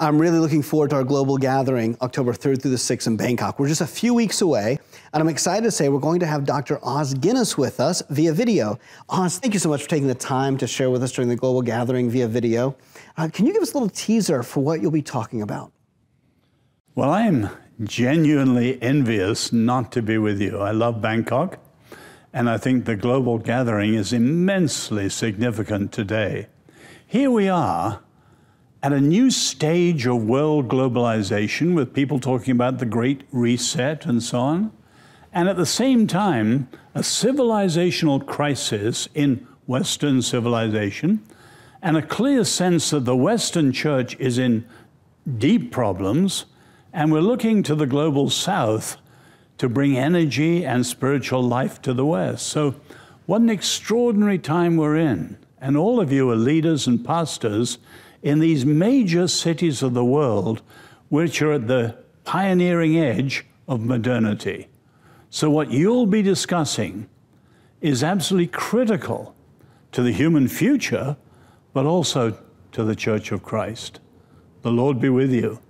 I'm really looking forward to our global gathering October 3rd through the 6th in Bangkok. We're just a few weeks away, and I'm excited to say we're going to have Dr. Oz Guinness with us via video. Oz, thank you so much for taking the time to share with us during the global gathering via video. Uh, can you give us a little teaser for what you'll be talking about? Well, I'm genuinely envious not to be with you. I love Bangkok, and I think the global gathering is immensely significant today. Here we are at a new stage of world globalization with people talking about the Great Reset and so on, and at the same time, a civilizational crisis in Western civilization, and a clear sense that the Western church is in deep problems, and we're looking to the global south to bring energy and spiritual life to the West. So, what an extraordinary time we're in. And all of you are leaders and pastors in these major cities of the world, which are at the pioneering edge of modernity. So, what you'll be discussing is absolutely critical to the human future, but also to the Church of Christ. The Lord be with you.